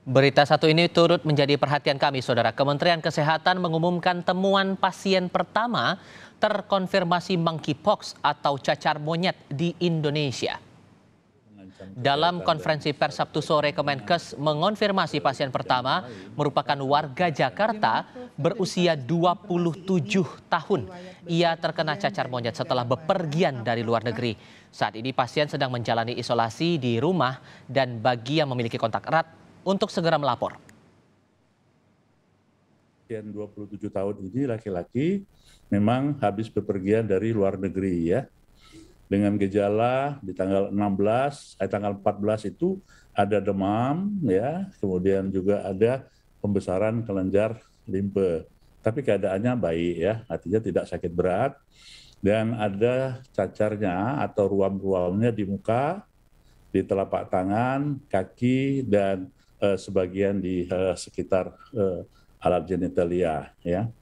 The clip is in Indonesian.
Berita satu ini turut menjadi perhatian kami, Saudara. Kementerian Kesehatan mengumumkan temuan pasien pertama terkonfirmasi monkeypox atau cacar monyet di Indonesia. Dalam konferensi pers Sabtu sore, Kemenkes mengonfirmasi pasien pertama merupakan warga Jakarta berusia 27 tahun. Ia terkena cacar monyet setelah bepergian dari luar negeri. Saat ini pasien sedang menjalani isolasi di rumah dan bagi yang memiliki kontak erat untuk segera melapor? Yang 27 tahun ini laki-laki memang habis bepergian dari luar negeri ya. Dengan gejala di tanggal 16, eh, tanggal 14 itu ada demam ya, kemudian juga ada pembesaran kelenjar limpe. Tapi keadaannya baik ya, artinya tidak sakit berat dan ada cacarnya atau ruam-ruamnya di muka, di telapak tangan, kaki, dan Eh, sebagian di eh, sekitar eh, alat genitalia ya